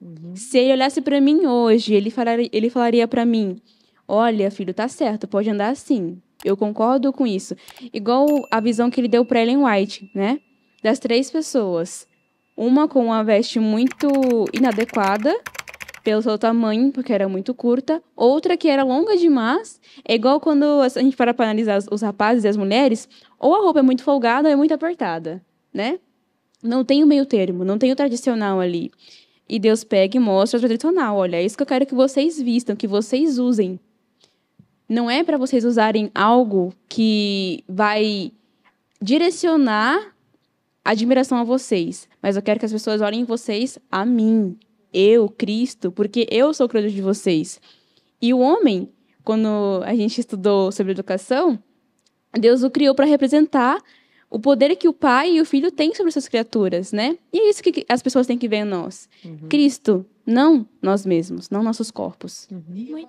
Uhum. Se ele olhasse para mim hoje, ele falaria, ele falaria para mim: Olha, filho, tá certo, pode andar assim. Eu concordo com isso. Igual a visão que ele deu para Ellen White, né? Das três pessoas. Uma com uma veste muito inadequada, pelo seu tamanho, porque era muito curta. Outra que era longa demais. É igual quando a gente para para analisar os rapazes e as mulheres, ou a roupa é muito folgada ou é muito apertada, né? Não tem o meio termo, não tem o tradicional ali. E Deus pega e mostra o tradicional. Olha, é isso que eu quero que vocês vistam, que vocês usem. Não é para vocês usarem algo que vai direcionar admiração a vocês, mas eu quero que as pessoas olhem vocês a mim, eu, Cristo, porque eu sou o Criador de vocês. E o homem, quando a gente estudou sobre educação, Deus o criou para representar o poder que o pai e o filho têm sobre suas criaturas, né? E é isso que as pessoas têm que ver em nós. Uhum. Cristo, não nós mesmos, não nossos corpos. Uhum.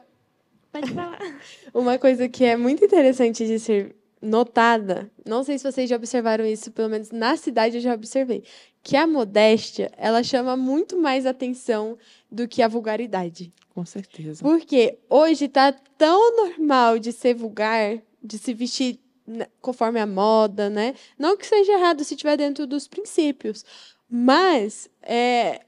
Pode falar. Uma coisa que é muito interessante de ser notada, não sei se vocês já observaram isso, pelo menos na cidade eu já observei, que a modéstia, ela chama muito mais atenção do que a vulgaridade. Com certeza. Porque hoje está tão normal de ser vulgar, de se vestir né, conforme a moda, né? Não que seja errado se estiver dentro dos princípios, mas é,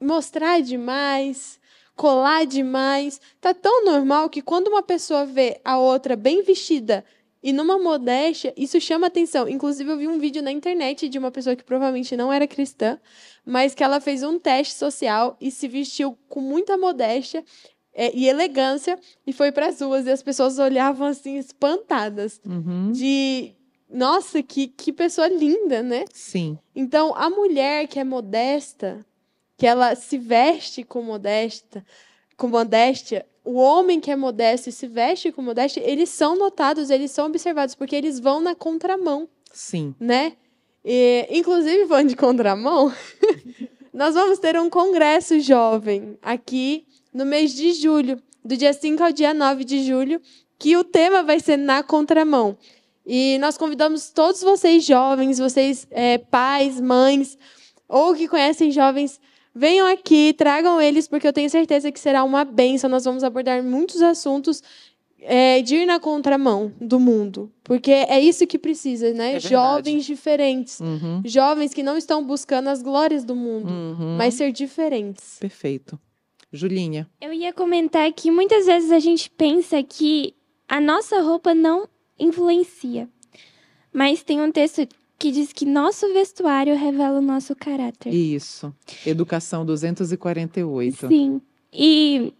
mostrar demais, colar demais, tá tão normal que quando uma pessoa vê a outra bem vestida e numa modéstia, isso chama atenção. Inclusive, eu vi um vídeo na internet de uma pessoa que provavelmente não era cristã, mas que ela fez um teste social e se vestiu com muita modéstia é, e elegância e foi para as ruas. E as pessoas olhavam assim, espantadas. Uhum. De, nossa, que, que pessoa linda, né? Sim. Então, a mulher que é modesta, que ela se veste com modesta, com modéstia, o homem que é modesto e se veste com modéstia, eles são notados, eles são observados, porque eles vão na contramão. Sim. Né? E, inclusive, vão de contramão, nós vamos ter um congresso jovem aqui no mês de julho, do dia 5 ao dia 9 de julho, que o tema vai ser na contramão. E nós convidamos todos vocês jovens, vocês é, pais, mães, ou que conhecem jovens, venham aqui, tragam eles, porque eu tenho certeza que será uma benção. Nós vamos abordar muitos assuntos é, de ir na contramão do mundo. Porque é isso que precisa, né? É jovens diferentes. Uhum. Jovens que não estão buscando as glórias do mundo, uhum. mas ser diferentes. Perfeito. Julinha. Eu ia comentar que muitas vezes a gente pensa que a nossa roupa não influencia. Mas tem um texto que diz que nosso vestuário revela o nosso caráter. Isso. Educação 248. Sim. E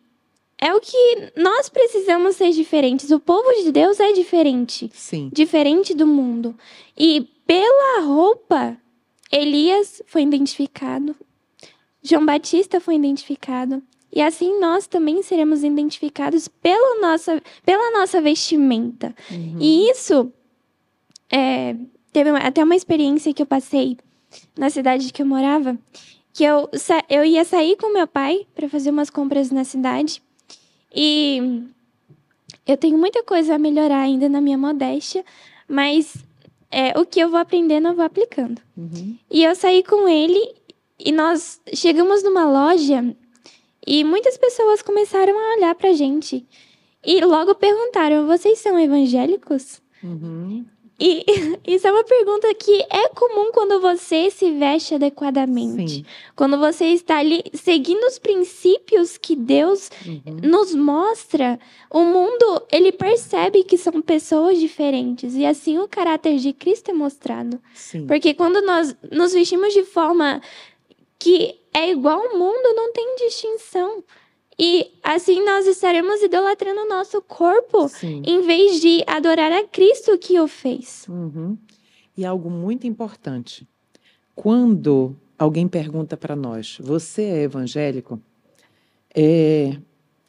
é o que nós precisamos ser diferentes. O povo de Deus é diferente. Sim. Diferente do mundo. E pela roupa, Elias foi identificado. João Batista foi identificado. E assim nós também seremos identificados pela nossa, pela nossa vestimenta. Uhum. E isso é, teve uma, até uma experiência que eu passei na cidade que eu morava, que eu, eu ia sair com meu pai para fazer umas compras na cidade. E eu tenho muita coisa a melhorar ainda na minha modéstia, mas é, o que eu vou aprendendo, eu vou aplicando. Uhum. E eu saí com ele e nós chegamos numa loja e muitas pessoas começaram a olhar para a gente. E logo perguntaram: vocês são evangélicos? Uhum. E isso é uma pergunta que é comum quando você se veste adequadamente. Sim. Quando você está ali seguindo os princípios que Deus uhum. nos mostra, o mundo ele percebe que são pessoas diferentes e assim o caráter de Cristo é mostrado. Sim. Porque quando nós nos vestimos de forma que é igual ao mundo, não tem distinção. E assim nós estaremos idolatrando o nosso corpo Sim. em vez de adorar a Cristo que o fez. Uhum. E algo muito importante. Quando alguém pergunta para nós, você é evangélico? É,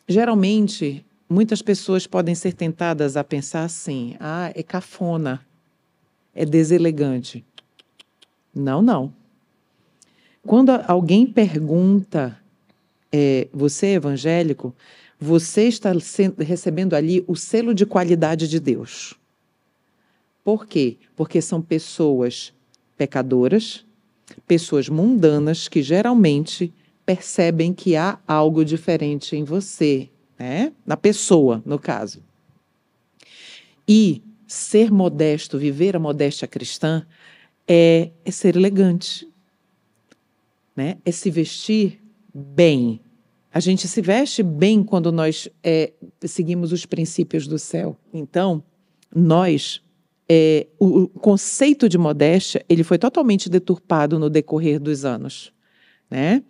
geralmente, muitas pessoas podem ser tentadas a pensar assim: ah, é cafona, é deselegante. Não, não. Quando alguém pergunta, é, você evangélico, você está recebendo ali o selo de qualidade de Deus. Por quê? Porque são pessoas pecadoras, pessoas mundanas que geralmente percebem que há algo diferente em você, né? Na pessoa, no caso. E ser modesto, viver a modéstia cristã é, é ser elegante, né? É se vestir bem. A gente se veste bem quando nós é, seguimos os princípios do céu. Então, nós, é, o, o, conceito de modéstia, ele foi totalmente deturpado no decorrer dos anos, né?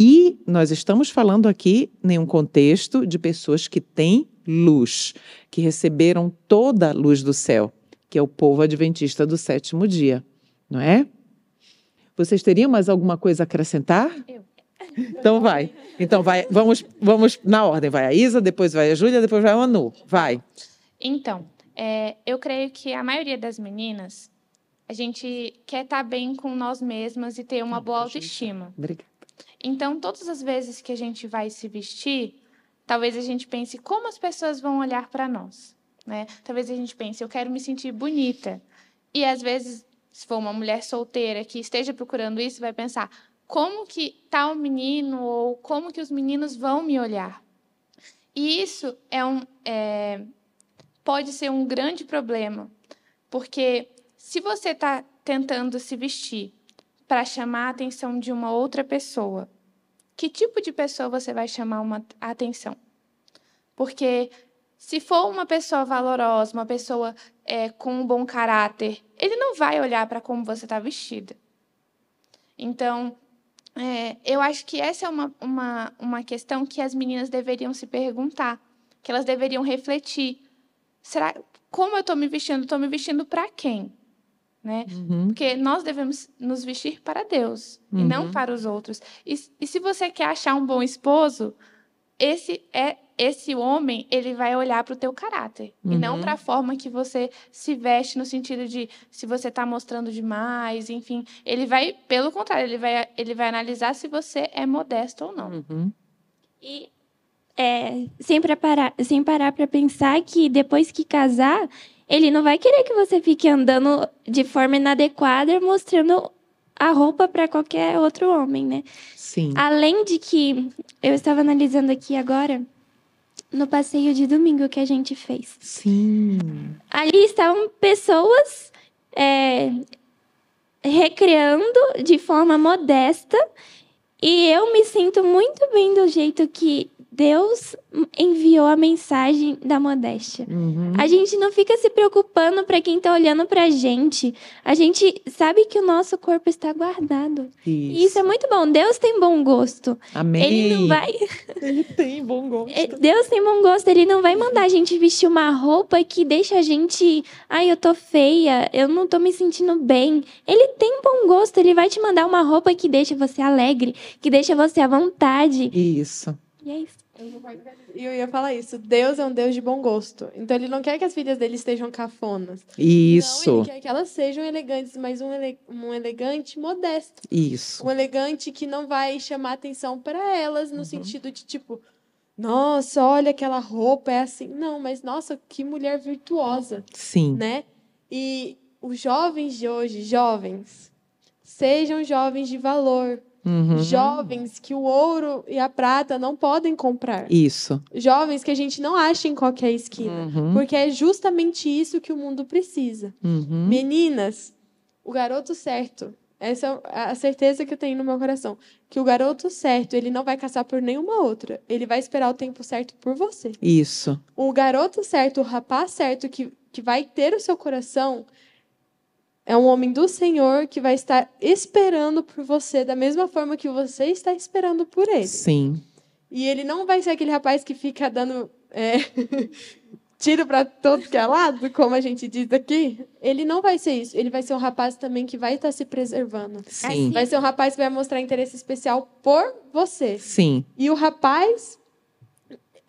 E nós estamos falando aqui em um contexto de pessoas que têm luz, que receberam toda a luz do céu, que é o povo adventista do sétimo dia, não é? Vocês teriam mais alguma coisa a acrescentar? Eu. Então vai. Então vai, vamos, vamos na ordem. Vai a Isa, depois vai a Júlia, depois vai a Manu, Vai. Então, é, eu creio que a maioria das meninas, a gente quer estar tá bem com nós mesmas e ter uma tá boa autoestima. Obrigada. Então, todas as vezes que a gente vai se vestir, talvez a gente pense como as pessoas vão olhar para nós. Né? Talvez a gente pense, eu quero me sentir bonita. E às vezes se for uma mulher solteira que esteja procurando isso, vai pensar como que tal menino ou como que os meninos vão me olhar. E isso é um, é, pode ser um grande problema, porque se você está tentando se vestir para chamar a atenção de uma outra pessoa, que tipo de pessoa você vai chamar uma, a atenção? Porque se for uma pessoa valorosa, uma pessoa é, com um bom caráter, ele não vai olhar para como você está vestida. Então, é, eu acho que essa é uma, uma, uma questão que as meninas deveriam se perguntar, que elas deveriam refletir. Será como eu estou me vestindo? Estou me vestindo para quem? Né? Uhum. Porque nós devemos nos vestir para Deus uhum. e não uhum. para os outros. E, e se você quer achar um bom esposo, esse é esse homem, ele vai olhar para o teu caráter uhum. e não uhum. para a forma que você se veste no sentido de se você está mostrando demais, enfim, ele vai, pelo contrário, ele vai, ele vai analisar se você é modesto ou não. Uhum. E é, sem, parar, sem parar para pensar que depois que casar, ele não vai querer que você fique andando de forma inadequada, mostrando a roupa para qualquer outro homem, né? Sim. Além de que eu estava analisando aqui agora no passeio de domingo que a gente fez. Sim. Ali estavam pessoas é, recriando de forma modesta e eu me sinto muito bem do jeito que Deus enviou a mensagem da modéstia. Uhum. A gente não fica se preocupando para quem está olhando para a gente. A gente sabe que o nosso corpo está guardado. Isso. E isso é muito bom. Deus tem bom gosto. Amém. Ele não vai. Ele tem bom gosto. É, Deus tem bom gosto. Ele não vai mandar a gente vestir uma roupa que deixa a gente. Ai, eu tô feia. Eu não tô me sentindo bem. Ele tem bom gosto. Ele vai te mandar uma roupa que deixa você alegre, que deixa você à vontade. Isso. E é isso. E eu ia falar isso. Deus é um Deus de bom gosto. Então ele não quer que as filhas dele estejam cafonas. Isso. Não, ele quer que elas sejam elegantes, mas um, ele... um elegante modesto. Isso. Um elegante que não vai chamar atenção para elas no uhum. sentido de tipo, nossa, olha aquela roupa é assim. Não, mas nossa, que mulher virtuosa. Sim. Né? E os jovens de hoje, jovens, sejam jovens de valor Uhum. Jovens que o ouro e a prata não podem comprar. Isso. Jovens que a gente não acha em qualquer esquina. Uhum. Porque é justamente isso que o mundo precisa. Uhum. Meninas, o garoto certo. Essa é a certeza que eu tenho no meu coração. Que o garoto certo, ele não vai caçar por nenhuma outra. Ele vai esperar o tempo certo por você. Isso. O garoto certo, o rapaz certo que, que vai ter o seu coração, é um homem do Senhor que vai estar esperando por você da mesma forma que você está esperando por ele. Sim. E ele não vai ser aquele rapaz que fica dando é, tiro para todo que é lado, como a gente diz aqui. Ele não vai ser isso. Ele vai ser um rapaz também que vai estar se preservando. Sim. É assim. Vai ser um rapaz que vai mostrar interesse especial por você. Sim. E o rapaz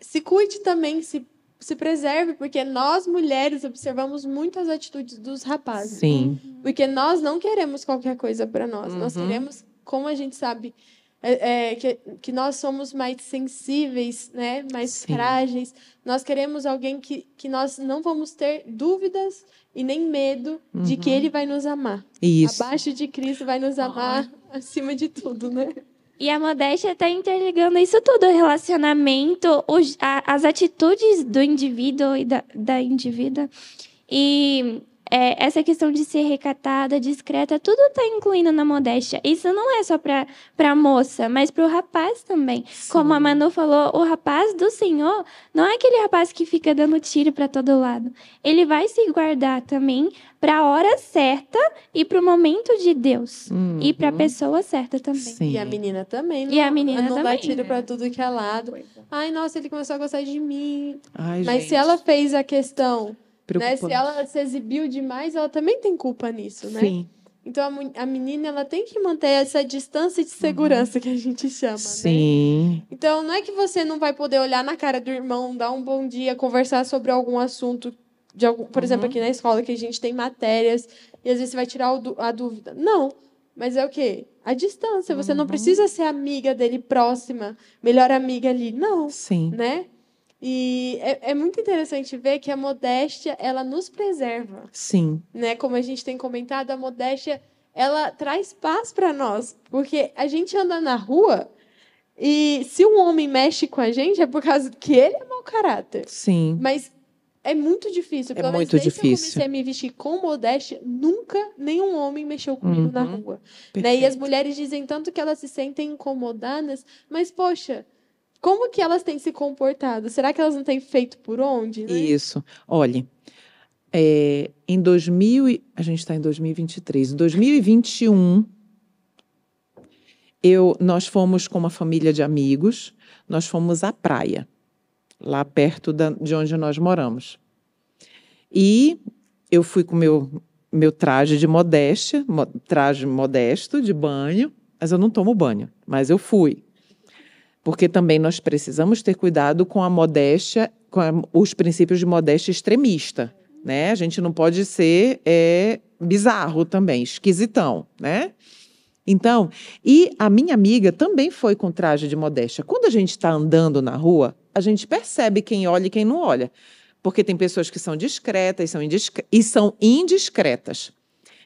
se cuide também, se se preserve, porque nós mulheres observamos muitas atitudes dos rapazes. Sim. Porque nós não queremos qualquer coisa para nós. Uhum. Nós queremos, como a gente sabe, é, é, que, que nós somos mais sensíveis, né? mais Sim. frágeis. Nós queremos alguém que, que nós não vamos ter dúvidas e nem medo uhum. de que uhum. ele vai nos amar. Isso. Abaixo de Cristo vai nos amar, acima de tudo, né? E a modéstia está interligando isso tudo, o relacionamento, os, a, as atitudes do indivíduo e da, da indivídua. E é, essa questão de ser recatada, discreta, tudo está incluindo na modéstia. Isso não é só para a moça, mas para o rapaz também. Sim. Como a Manu falou, o rapaz do Senhor não é aquele rapaz que fica dando tiro para todo lado. Ele vai se guardar também para a hora certa e para o momento de Deus. Uhum. E para a pessoa certa também. Sim. E a menina também. Não, e a né? menina não também. Não dá tiro para tudo que é lado. É. Ai, nossa, ele começou a gostar de mim. Ai, Mas gente. se ela fez a questão né? Se ela se exibiu demais, ela também tem culpa nisso, né? Sim. Então a, menina ela tem que manter essa distância de uhum. segurança uhum. que a gente chama, né? Sim. Né? Então não é que você não vai poder olhar na cara do irmão, dar um bom dia, conversar sobre algum assunto de algum, por uhum. exemplo, aqui na escola que a gente tem matérias e às vezes você vai tirar a dúvida. Não, mas é o quê? A distância, você uhum. não precisa ser amiga dele próxima, melhor amiga ali, não. Sim. Né? E é, é, muito interessante ver que a modéstia, ela nos preserva. Sim. Né? Como a gente tem comentado, a modéstia, ela traz paz para nós. Porque a gente anda na rua e se um homem mexe com a gente, é por causa que ele é mau caráter. Sim. Mas é muito difícil. É pelo é muito desde difícil. eu comecei a me vestir com modéstia, nunca nenhum homem mexeu comigo uhum. na rua. Né? E as mulheres dizem tanto que elas se sentem incomodadas, mas, poxa como que elas têm se comportado? Será que elas não têm feito por onde? Né? Isso. Olhe, é, em 2000, a gente está em 2023, em 2021, eu, nós fomos com uma família de amigos, nós fomos à praia, lá perto da, de onde nós moramos. E eu fui com meu meu traje de modéstia, traje modesto de banho, mas eu não tomo banho, mas eu fui porque também nós precisamos ter cuidado com a modéstia, com a, os princípios de modéstia extremista, né? A gente não pode ser é, bizarro também, esquisitão, né? Então, e a minha amiga também foi com traje de modéstia. Quando a gente está andando na rua, a gente percebe quem olha e quem não olha. Porque tem pessoas que são discretas são e são indiscretas.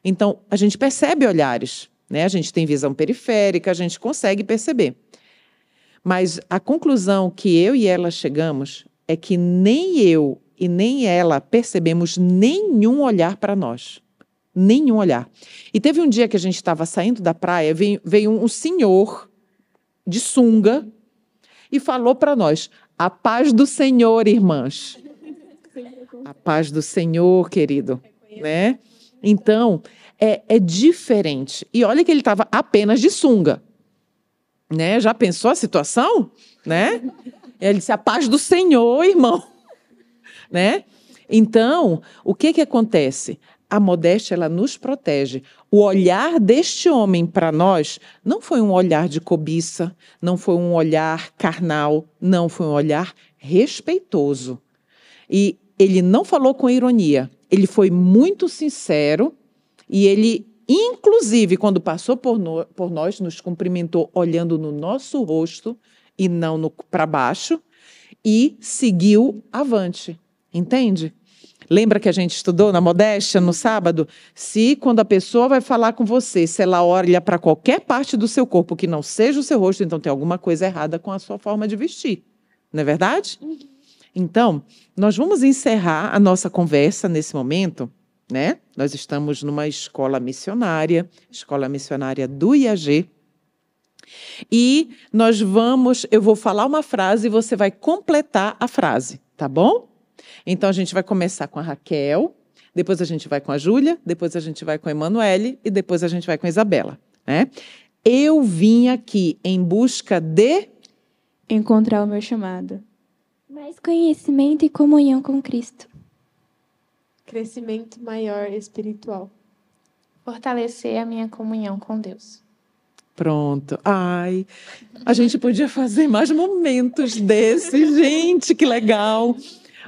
Então, a gente percebe olhares, né? A gente tem visão periférica, a gente consegue perceber. Mas a conclusão que eu e ela chegamos é que nem eu e nem ela percebemos nenhum olhar para nós. Nenhum olhar. E teve um dia que a gente estava saindo da praia, veio, veio um senhor de sunga e falou para nós: A paz do Senhor, irmãs. A paz do Senhor, querido. Né? Então, é, é diferente. E olha que ele estava apenas de sunga. Né? Já pensou a situação? Né? Ele disse: a paz do Senhor, irmão. Né? Então, o que, que acontece? A modéstia ela nos protege. O olhar deste homem para nós não foi um olhar de cobiça, não foi um olhar carnal, não foi um olhar respeitoso. E ele não falou com ironia, ele foi muito sincero e ele Inclusive, quando passou por, no, por nós, nos cumprimentou olhando no nosso rosto e não para baixo, e seguiu avante. Entende? Lembra que a gente estudou na modéstia no sábado? Se quando a pessoa vai falar com você, se ela olha para qualquer parte do seu corpo que não seja o seu rosto, então tem alguma coisa errada com a sua forma de vestir. Não é verdade? Uhum. Então, nós vamos encerrar a nossa conversa nesse momento né? Nós estamos numa escola missionária, escola missionária do IAG. E nós vamos, eu vou falar uma frase e você vai completar a frase, tá bom? Então a gente vai começar com a Raquel, depois a gente vai com a Júlia, depois a gente vai com a Emanuele e depois a gente vai com a Isabela, né? Eu vim aqui em busca de encontrar o meu chamado. Mais conhecimento e comunhão com Cristo crescimento maior espiritual. Fortalecer a minha comunhão com Deus. Pronto. Ai, a gente podia fazer mais momentos desses, gente, que legal.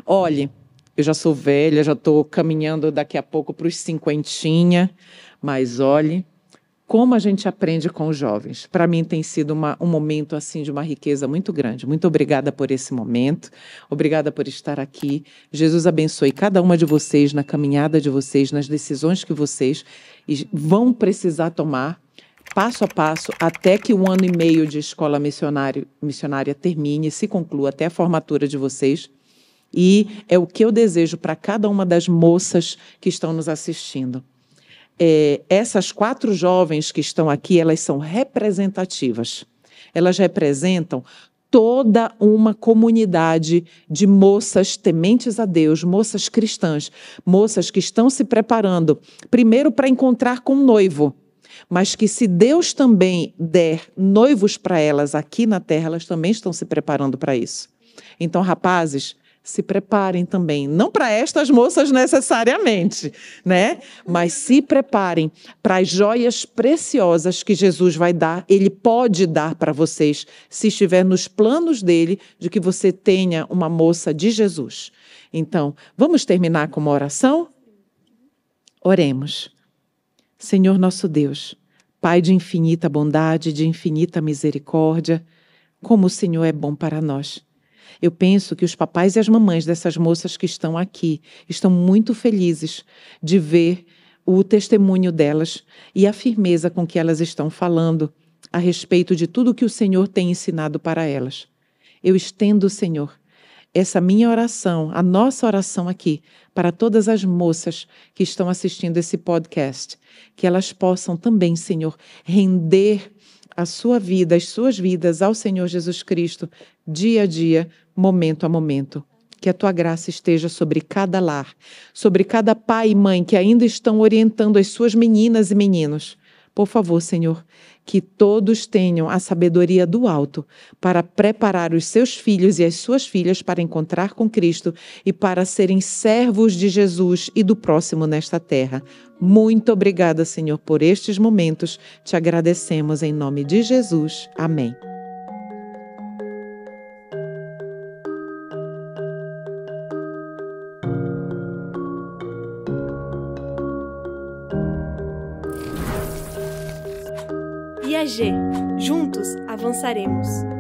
Olhe, eu já sou velha, já estou caminhando daqui a pouco para os cinquentinha, mas olhe, como a gente aprende com os jovens. Para mim tem sido uma, um momento assim de uma riqueza muito grande. Muito obrigada por esse momento, obrigada por estar aqui. Jesus abençoe cada uma de vocês na caminhada de vocês, nas decisões que vocês vão precisar tomar passo a passo até que um ano e meio de escola missionário, missionária termine, se conclua até a formatura de vocês. E é o que eu desejo para cada uma das moças que estão nos assistindo é, essas quatro jovens que estão aqui, elas são representativas. Elas representam toda uma comunidade de moças tementes a Deus, moças cristãs, moças que estão se preparando, primeiro para encontrar com o um noivo, mas que se Deus também der noivos para elas aqui na terra, elas também estão se preparando para isso. Então, rapazes, se preparem também, não para estas moças necessariamente, né? Mas se preparem para as joias preciosas que Jesus vai dar, ele pode dar para vocês, se estiver nos planos dele de que você tenha uma moça de Jesus. Então, vamos terminar com uma oração? Oremos. Senhor nosso Deus, Pai de infinita bondade, de infinita misericórdia, como o Senhor é bom para nós. Eu penso que os papais e as mamães dessas moças que estão aqui estão muito felizes de ver o testemunho delas e a firmeza com que elas estão falando a respeito de tudo que o Senhor tem ensinado para elas. Eu estendo, Senhor, essa minha oração, a nossa oração aqui, para todas as moças que estão assistindo esse podcast, que elas possam também, Senhor, render a sua vida, as suas vidas ao Senhor Jesus Cristo, dia a dia, momento a momento. Que a tua graça esteja sobre cada lar, sobre cada pai e mãe que ainda estão orientando as suas meninas e meninos. Por favor, Senhor, que todos tenham a sabedoria do alto para preparar os seus filhos e as suas filhas para encontrar com Cristo e para serem servos de Jesus e do próximo nesta terra. Muito obrigada, Senhor, por estes momentos. Te agradecemos em nome de Jesus. Amém. IAG. Juntos avançaremos.